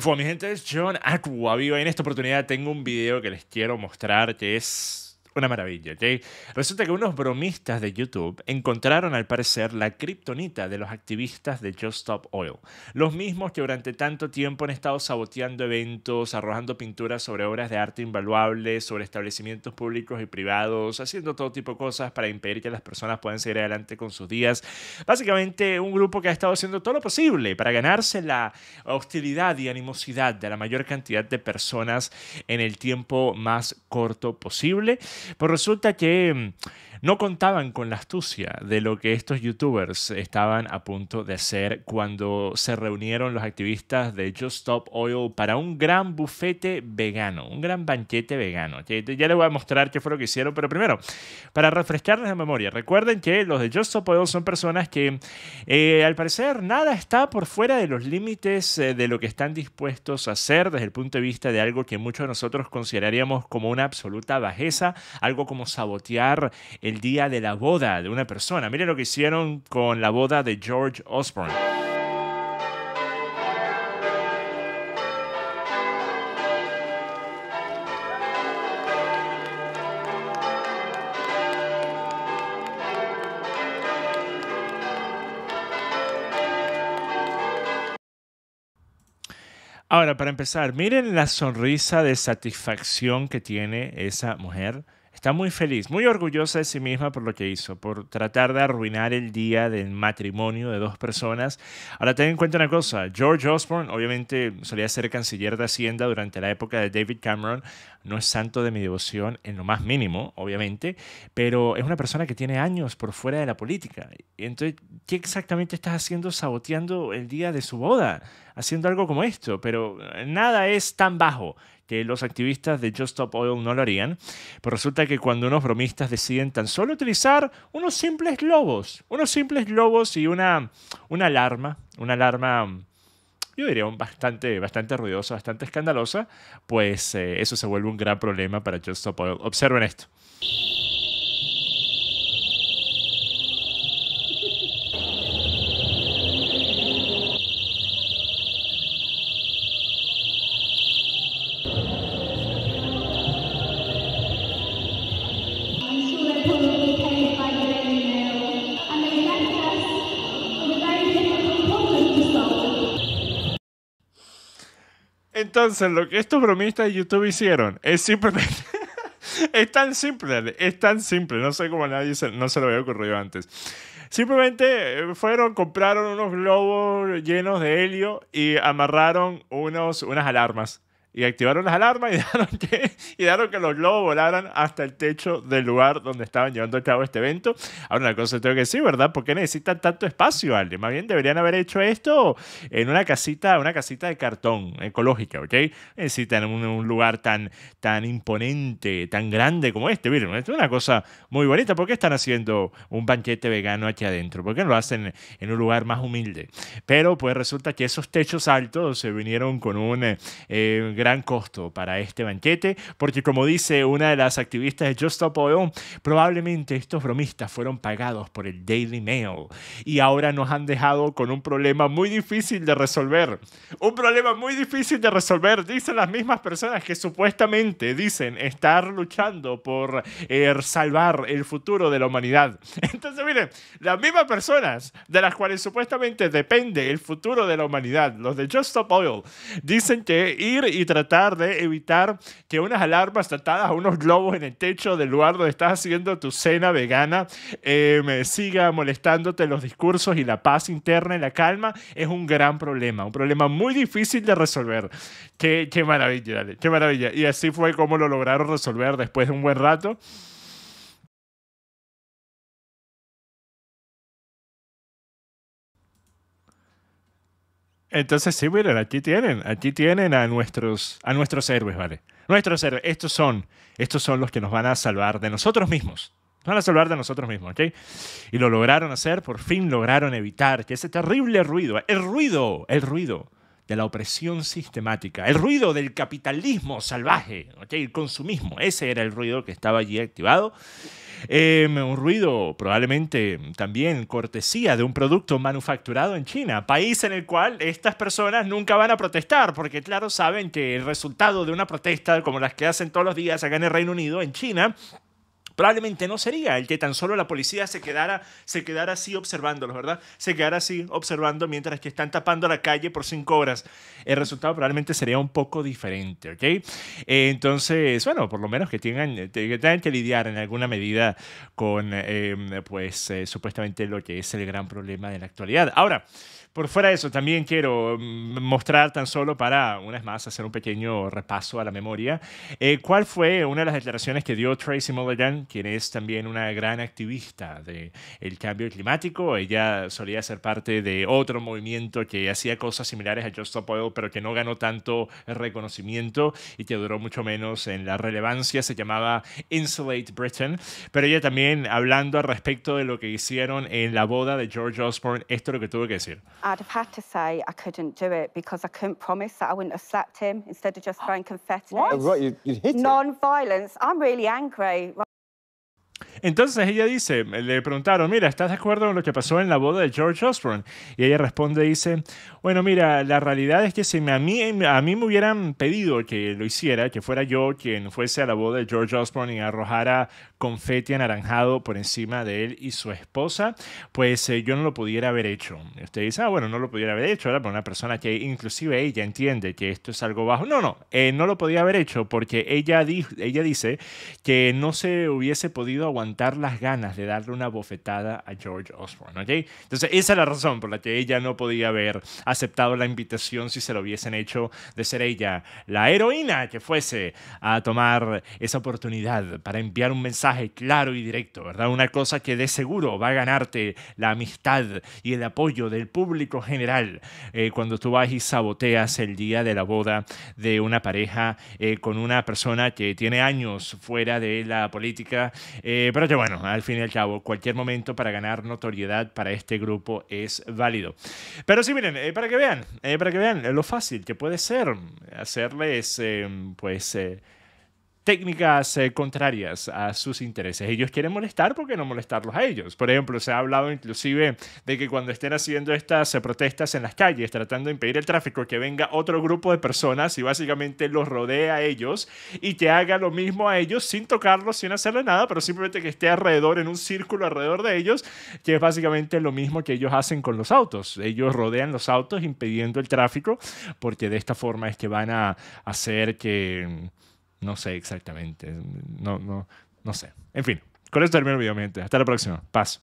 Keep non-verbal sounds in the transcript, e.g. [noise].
fue mi gente, es John Aqua en esta oportunidad tengo un video que les quiero mostrar que es una maravilla, ¿ok? Resulta que unos bromistas de YouTube encontraron al parecer la kriptonita de los activistas de Just Stop Oil, los mismos que durante tanto tiempo han estado saboteando eventos, arrojando pinturas sobre obras de arte invaluables, sobre establecimientos públicos y privados, haciendo todo tipo de cosas para impedir que las personas puedan seguir adelante con sus días. Básicamente un grupo que ha estado haciendo todo lo posible para ganarse la hostilidad y animosidad de la mayor cantidad de personas en el tiempo más corto posible. Pues resulta que mm, no contaban con la astucia de lo que estos youtubers estaban a punto de hacer cuando se reunieron los activistas de Just Stop Oil para un gran bufete vegano, un gran banquete vegano. Ya les voy a mostrar qué fue lo que hicieron, pero primero, para refrescarles la memoria, recuerden que los de Just Stop Oil son personas que eh, al parecer nada está por fuera de los límites eh, de lo que están dispuestos a hacer desde el punto de vista de algo que muchos de nosotros consideraríamos como una absoluta bajeza, algo como sabotear el día de la boda de una persona. Miren lo que hicieron con la boda de George Osborne. Ahora, para empezar, miren la sonrisa de satisfacción que tiene esa mujer Está muy feliz, muy orgullosa de sí misma por lo que hizo, por tratar de arruinar el día del matrimonio de dos personas. Ahora ten en cuenta una cosa, George Osborne obviamente solía ser canciller de Hacienda durante la época de David Cameron, no es santo de mi devoción en lo más mínimo, obviamente, pero es una persona que tiene años por fuera de la política. Entonces, ¿qué exactamente estás haciendo saboteando el día de su boda? haciendo algo como esto, pero eh, nada es tan bajo que los activistas de Just Stop Oil no lo harían, pues resulta que cuando unos bromistas deciden tan solo utilizar unos simples globos, unos simples globos y una, una alarma, una alarma yo diría bastante, bastante ruidosa, bastante escandalosa, pues eh, eso se vuelve un gran problema para Just Stop Oil. Observen esto. Entonces, lo que estos bromistas de YouTube hicieron es simplemente. [laughs] es tan simple, es tan simple. No sé cómo nadie se, no se lo había ocurrido antes. Simplemente eh, fueron, compraron unos globos llenos de helio y amarraron unos, unas alarmas y activaron las alarmas y [laughs] dieron que, y que los globos volaran hasta el techo del lugar donde estaban llevando a cabo este evento. Ahora, una cosa tengo que decir, ¿verdad? ¿Por qué necesitan tanto espacio, Ale? Más bien deberían haber hecho esto en una casita, una casita de cartón ecológica, ¿ok? Necesitan un, lugar tan, tan imponente, tan grande como este. Miren, es una cosa muy bonita. ¿Por qué están haciendo un banquete vegano aquí adentro? ¿Por qué no lo hacen en un lugar más humilde? Pero pues resulta que esos techos altos se vinieron con un eh, gran costo para este banquete, porque como dice una de las activistas de Just Stop Oil, probablemente estos bromistas fueron pagados por el Daily Mail y ahora nos han dejado con un problema muy difícil de resolver. Un problema muy difícil de resolver, dicen las mismas personas que supuestamente dicen estar luchando por eh, salvar el futuro de la humanidad. [laughs] Entonces, miren, las mismas personas de las cuales supuestamente depende el futuro de la humanidad, los de Just Stop Oil, dicen que ir y tratar de evitar que unas alarmas tratadas a unos globos en el techo del lugar donde estás haciendo tu cena vegana eh, me siga molestándote los discursos y la paz interna y la calma, es un gran problema, un problema muy difícil de resolver. Qué, qué maravilla, dale, qué maravilla. Y así fue como lo lograron resolver después de un buen rato. Entonces, sí, miren, aquí tienen, aquí tienen a nuestros, a nuestros héroes, ¿vale? Nuestros héroes, estos son, estos son los que nos van a salvar de nosotros mismos. Nos van a salvar de nosotros mismos, ¿ok? Y lo lograron hacer, por fin lograron evitar que ese terrible ruido, el ruido, el ruido de la opresión sistemática, el ruido del capitalismo salvaje, el consumismo, ese era el ruido que estaba allí activado. Em, un ruido probablemente también cortesía de un producto manufacturado en China, país en el cual estas personas nunca van a protestar, porque claro, saben que el resultado de una protesta como las que hacen todos los días acá en el Reino Unido, en China, Probablemente no sería el que tan solo la policía se quedara, se quedara así observándolos, ¿verdad? Se quedara así observando mientras que están tapando la calle por cinco horas. El resultado probablemente sería un poco diferente, ¿ok? Eh, entonces, bueno, por lo menos eh, que tengan, que lidiar en alguna medida con, em, pues, eh, supuestamente lo que es el gran problema de la actualidad. Ahora, por fuera de eso, también quiero mm, mostrar tan solo para, una vez más, hacer un pequeño repaso a la memoria, cuál fue una de las declaraciones que dio Tracy Mulligan quien es también una gran activista del el cambio climático. Ella solía ser parte de otro movimiento que hacía cosas similares a Just Stop Oil, pero que no ganó tanto reconocimiento y que duró mucho menos en la relevancia. Se llamaba Insulate Britain. Pero ella también, hablando al respecto de lo que hicieron en la boda de George Osborne, esto es lo que tuvo que decir. I'd have had to say I couldn't do it because I couldn't promise that I wouldn't have slapped him instead of just throwing confetti. What? Oh, Non-violence. I'm really angry. Entonces ella dice, le preguntaron, mira, ¿estás de acuerdo con lo que pasó en la boda de George Osborne? Y ella responde, dice, bueno, mira, la realidad es que si a, mí, a mí me hubieran pedido que lo hiciera, que fuera yo quien fuese a la boda de George Osborne y arrojara confeti anaranjado por encima de él y su esposa, pues eh, yo no lo pudiera haber hecho. Usted dice, ah, bueno, no lo pudiera haber hecho, ¿verdad? Pero una persona que inclusive ella entiende que esto es algo bajo. No, no, eh, no lo podía haber hecho porque ella, ella dice que no se hubiese podido aguantar las ganas de darle una bofetada a George Osborne, ¿ok? Entonces, esa es la razón por la que ella no podía haber aceptado la invitación si se lo hubiesen hecho de ser ella la heroína que fuese a tomar esa oportunidad para enviar un mensaje claro y directo, ¿verdad? Una cosa que de seguro va a ganarte la amistad y el apoyo del público general eh, cuando tú vas y saboteas el día de la boda de una pareja eh, con una persona que tiene años fuera de la política, eh, pero que bueno, al fin y al cabo, cualquier momento para ganar notoriedad para este grupo es válido. Pero sí, miren, para que vean, para que vean lo fácil que puede ser hacerles, pues técnicas eh, contrarias a sus intereses. Ellos quieren molestar porque no molestarlos a ellos. Por ejemplo, se ha hablado inclusive de que cuando estén haciendo estas eh, protestas en las calles, tratando de impedir el tráfico, que venga otro grupo de personas y básicamente los rodea a ellos y que haga lo mismo a ellos sin tocarlos, sin hacerle nada, pero simplemente que esté alrededor, en un círculo alrededor de ellos, que es básicamente lo mismo que ellos hacen con los autos. Ellos rodean los autos impidiendo el tráfico porque de esta forma es que van a hacer que no sé exactamente. No, no, no sé. En fin, con esto termino el video, Hasta la próxima. Paz.